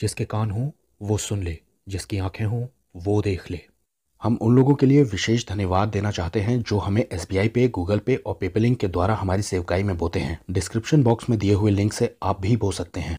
जिसके कान हों वो सुन ले जिसकी आंखें हों वो देख ले हम उन लोगों के लिए विशेष धन्यवाद देना चाहते हैं जो हमें एस बी आई पे गूगल पे और पेपलिंग के द्वारा हमारी सेवकाई में बोते हैं डिस्क्रिप्शन बॉक्स में दिए हुए लिंक से आप भी बो सकते हैं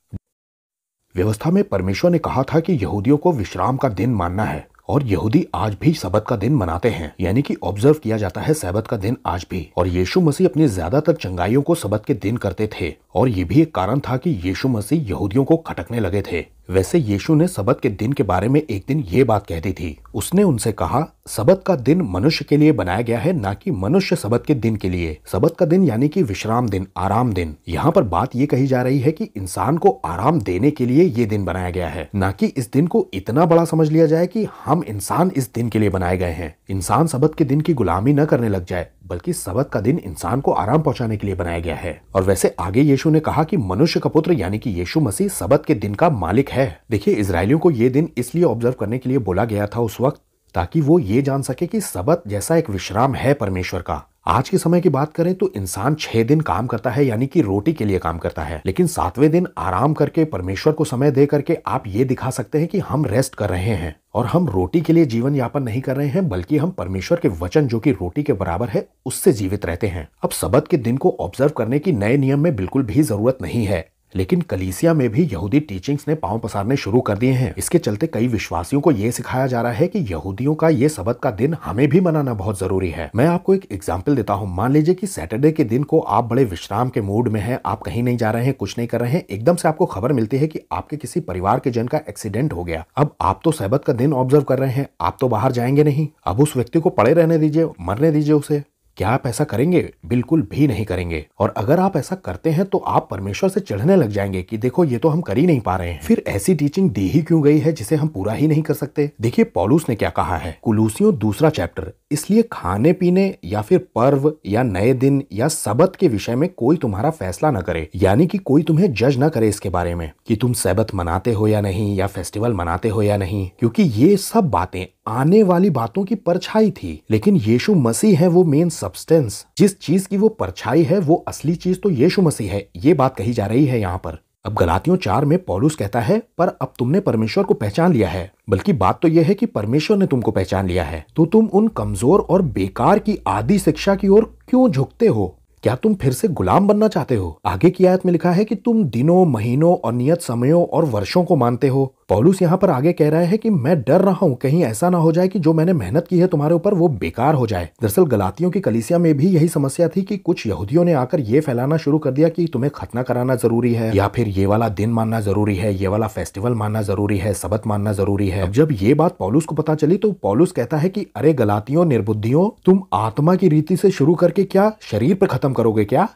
व्यवस्था में परमेश्वर ने कहा था कि यहूदियों को विश्राम का दिन मानना है और यहूदी आज भी सबत का दिन मनाते हैं यानी कि ऑब्जर्व किया जाता है सबत का दिन आज भी और यीशु मसीह अपनी ज्यादातर चंगाइयों को सबत के दिन करते थे और ये भी एक कारण था कि यीशु मसीह यहूदियों को खटकने लगे थे वैसे यीशु ने सबत के दिन के बारे में एक दिन ये बात कह दी थी उसने उनसे कहा सबत का दिन मनुष्य के लिए बनाया गया है ना कि मनुष्य सबत के दिन के लिए सबत का दिन यानी कि विश्राम दिन आराम दिन यहाँ पर बात ये कही जा रही है कि इंसान को आराम देने के लिए ये दिन बनाया गया है ना कि इस दिन को इतना बड़ा समझ लिया जाए कि हम इंसान इस दिन के लिए बनाए गए हैं इंसान सबत के दिन की गुलामी न करने लग जाए बल्कि सबक का दिन इंसान को आराम पहुंचाने के लिए बनाया गया है और वैसे आगे यीशु ने कहा कि मनुष्य का पुत्र यानी कि यीशु मसीह सबक के दिन का मालिक है देखिए इसराइलियों को ये दिन इसलिए ऑब्जर्व करने के लिए बोला गया था उस वक्त ताकि वो ये जान सके कि सबक जैसा एक विश्राम है परमेश्वर का आज के समय की बात करें तो इंसान छह दिन काम करता है यानी कि रोटी के लिए काम करता है लेकिन सातवें दिन आराम करके परमेश्वर को समय दे करके आप ये दिखा सकते हैं कि हम रेस्ट कर रहे हैं और हम रोटी के लिए जीवन यापन नहीं कर रहे हैं बल्कि हम परमेश्वर के वचन जो कि रोटी के बराबर है उससे जीवित रहते हैं अब सबक के दिन को ऑब्जर्व करने की नए नियम में बिल्कुल भी जरूरत नहीं है लेकिन कलीसिया में भी यहूदी टीचिंग्स ने पांव पसारने शुरू कर दिए हैं इसके चलते कई विश्वासियों को यह सिखाया जा रहा है कि यहूदियों का ये सबक का दिन हमें भी मनाना बहुत जरूरी है मैं आपको एक एग्जाम्पल देता हूँ मान लीजिए कि सैटरडे के दिन को आप बड़े विश्राम के मूड में है आप कहीं नहीं जा रहे हैं कुछ नहीं कर रहे हैं एकदम से आपको खबर मिलती है की आपके किसी परिवार के जन का एक्सीडेंट हो गया अब आप तो सहबत का दिन ऑब्जर्व कर रहे हैं आप तो बाहर जाएंगे नहीं अब उस व्यक्ति को पड़े रहने दीजिए मरने दीजिए उसे क्या आप ऐसा करेंगे बिल्कुल भी नहीं करेंगे और अगर आप ऐसा करते हैं तो आप परमेश्वर से चढ़ने लग जाएंगे कि देखो ये तो हम कर ही नहीं पा रहे हैं फिर ऐसी टीचिंग दी ही क्यों गई है जिसे हम पूरा ही नहीं कर सकते देखिए पॉलूस ने क्या कहा है कुलूसियों दूसरा चैप्टर इसलिए खाने पीने या फिर पर्व या नए दिन या सबत के विषय में कोई तुम्हारा फैसला न करे यानी कि कोई तुम्हें जज न करे इसके बारे में कि तुम सबत मनाते हो या नहीं या फेस्टिवल मनाते हो या नहीं क्योंकि ये सब बातें आने वाली बातों की परछाई थी लेकिन यीशु मसीह है वो मेन सब्सटेंस जिस चीज की वो परछाई है वो असली चीज तो यीशु मसीह है ये बात कही जा रही है यहाँ पर अब गलातियों चार में पौलुस कहता है पर अब तुमने परमेश्वर को पहचान लिया है बल्कि बात तो यह है कि परमेश्वर ने तुमको पहचान लिया है तो तुम उन कमजोर और बेकार की आदि शिक्षा की ओर क्यों झुकते हो क्या तुम फिर से गुलाम बनना चाहते हो आगे की आयत में लिखा है कि तुम दिनों महीनों और नियत समयों और वर्षों को मानते हो पॉलूस यहाँ पर आगे कह रहा है कि मैं डर रहा हूँ कहीं ऐसा ना हो जाए कि जो मैंने मेहनत की है तुम्हारे ऊपर वो बेकार हो जाए दरअसल गलातियों की कलिसिया में भी यही समस्या थी कि कुछ यहूदियों ने आकर ये फैलाना शुरू कर दिया कि तुम्हें खतना कराना जरूरी है या फिर ये वाला दिन मानना जरूरी है ये वाला फेस्टिवल मानना जरूरी है सबत मानना जरूरी है जब ये बात पॉलूस को पता चली तो पॉलूस कहता है कि अरे गलातियों निर्बुद्धियों तुम आत्मा की रीति से शुरू करके क्या शरीर पर खत्म करोगे क्या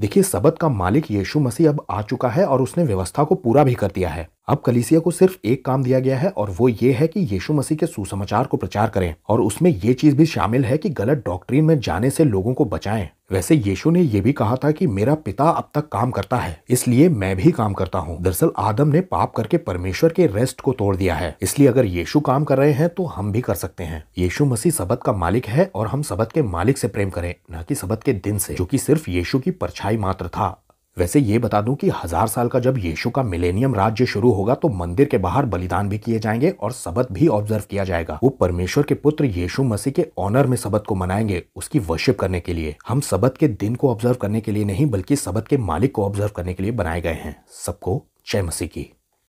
देखिए सबत का मालिक यीशु मसीह अब आ चुका है और उसने व्यवस्था को पूरा भी कर दिया है अब कलीसिया को सिर्फ एक काम दिया गया है और वो ये है कि यीशु मसीह के सुसमाचार को प्रचार करें और उसमें ये चीज भी शामिल है कि गलत डॉक्ट्रीन में जाने से लोगों को बचाएं वैसे यीशु ने यह भी कहा था कि मेरा पिता अब तक काम करता है इसलिए मैं भी काम करता हूँ दरअसल आदम ने पाप करके परमेश्वर के रेस्ट को तोड़ दिया है इसलिए अगर यीशु काम कर रहे हैं तो हम भी कर सकते हैं यीशु मसीह सबत का मालिक है और हम सबत के मालिक से प्रेम करें न कि सबत के दिन से जो कि सिर्फ यीशु की परछाई मात्र था वैसे ये बता दूं कि हजार साल का जब यीशु का मिलेनियम राज्य शुरू होगा तो मंदिर के बाहर बलिदान भी किए जाएंगे और सबत भी ऑब्जर्व किया जाएगा वो परमेश्वर के पुत्र यीशु मसीह के ऑनर में सबत को मनाएंगे उसकी वर्शिप करने के लिए हम सबत के दिन को ऑब्जर्व करने के लिए नहीं बल्कि सबत के मालिक को ऑब्जर्व करने के लिए बनाए गए हैं सबको जय मसीह की